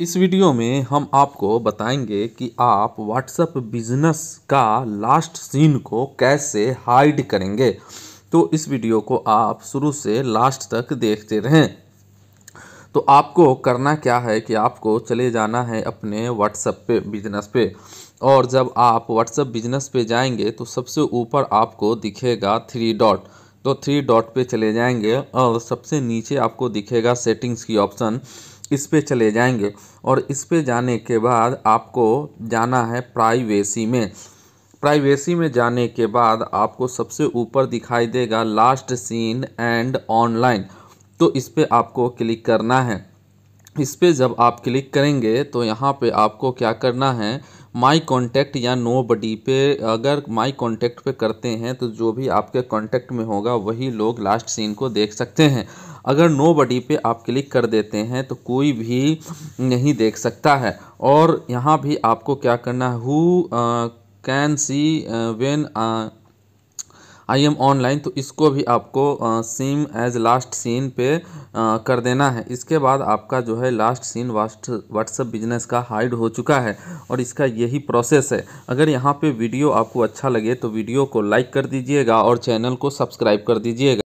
इस वीडियो में हम आपको बताएंगे कि आप व्हाट्सएप बिजनेस का लास्ट सीन को कैसे हाइड करेंगे तो इस वीडियो को आप शुरू से लास्ट तक देखते रहें तो आपको करना क्या है कि आपको चले जाना है अपने व्हाट्सएप पे बिजनेस पे और जब आप व्हाट्सएप बिजनेस पे जाएंगे तो सबसे ऊपर आपको दिखेगा थ्री डॉट तो थ्री डॉट पे चले जाएंगे और सबसे नीचे आपको दिखेगा सेटिंग्स की ऑप्शन इस पर चले जाएंगे और इस पर जाने के बाद आपको जाना है प्राइवेसी में प्राइवेसी में जाने के बाद आपको सबसे ऊपर दिखाई देगा लास्ट सीन एंड ऑनलाइन तो इस पर आपको क्लिक करना है इस पर जब आप क्लिक करेंगे तो यहाँ पे आपको क्या करना है माई कॉन्टैक्ट या नो बडी पे अगर माई कॉन्टैक्ट पे करते हैं तो जो भी आपके कॉन्टैक्ट में होगा वही लोग लास्ट सीन को देख सकते हैं अगर नो बडी पे आप क्लिक कर देते हैं तो कोई भी नहीं देख सकता है और यहाँ भी आपको क्या करना है who can see when I am online तो इसको भी आपको सीम एज लास्ट सीन पे uh, कर देना है इसके बाद आपका जो है लास्ट सीन व्हाट्सअप बिजनेस का हाइड हो चुका है और इसका यही प्रोसेस है अगर यहाँ पे वीडियो आपको अच्छा लगे तो वीडियो को लाइक कर दीजिएगा और चैनल को सब्सक्राइब कर दीजिएगा